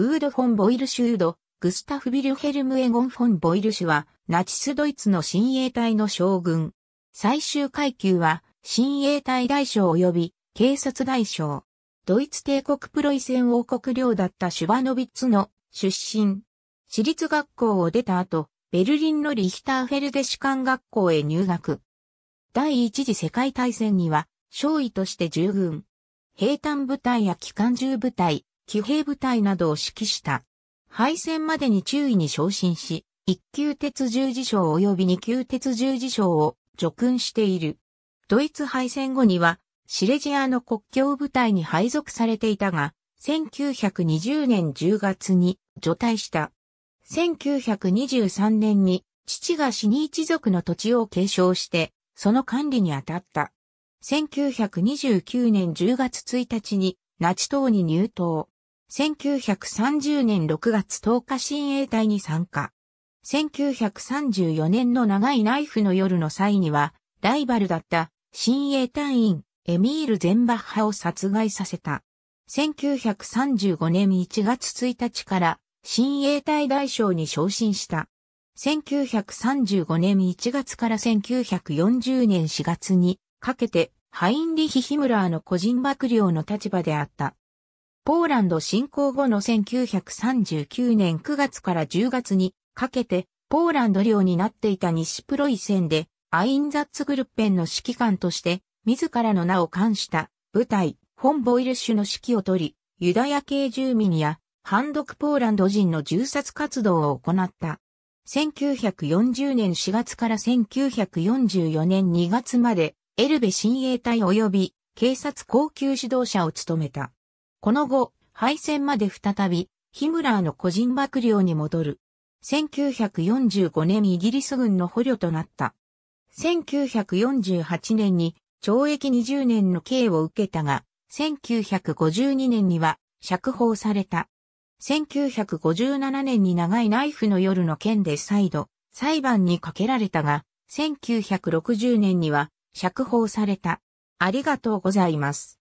ウード・フォン・ボイルシュ・ード、グスタフ・ビルヘルム・エゴン・フォン・ボイルシュは、ナチスドイツの親衛隊の将軍。最終階級は、親衛隊大将及び、警察大将。ドイツ帝国プロイセン王国領だったシュバノビッツの出身。私立学校を出た後、ベルリンのリヒターフェルデ士官学校へ入学。第一次世界大戦には、少尉として従軍。兵隊部隊や機関銃部隊、騎兵部隊などを指揮した。敗戦までに注意に昇進し、一級鉄十字章及び二級鉄十字章を叙勲している。ドイツ敗戦後には、シレジアの国境部隊に配属されていたが、1920年10月に除隊した。1923年に父が死に一族の土地を継承して、その管理に当たった。1929年10月1日にナチ党に入党。1930年6月10日新衛隊に参加。1934年の長いナイフの夜の際には、ライバルだった新衛隊員エミール・ゼンバッハを殺害させた。1935年1月1日から新衛隊大将に昇進した。1935年1月から1940年4月にかけてハインリヒ・ヒムラーの個人幕僚の立場であった。ポーランド侵攻後の1939年9月から10月にかけて、ポーランド領になっていた西プロイセンで、アインザッツグルッペンの指揮官として、自らの名を冠した部隊、本ン・ボイルシュの指揮を取り、ユダヤ系住民や、反クポーランド人の銃殺活動を行った。1940年4月から1944年2月まで、エルベ親衛隊及び警察高級指導者を務めた。この後、敗戦まで再び、ヒムラーの個人幕僚に戻る。1945年イギリス軍の捕虜となった。1948年に懲役20年の刑を受けたが、1952年には釈放された。1957年に長いナイフの夜の件で再度裁判にかけられたが、1960年には釈放された。ありがとうございます。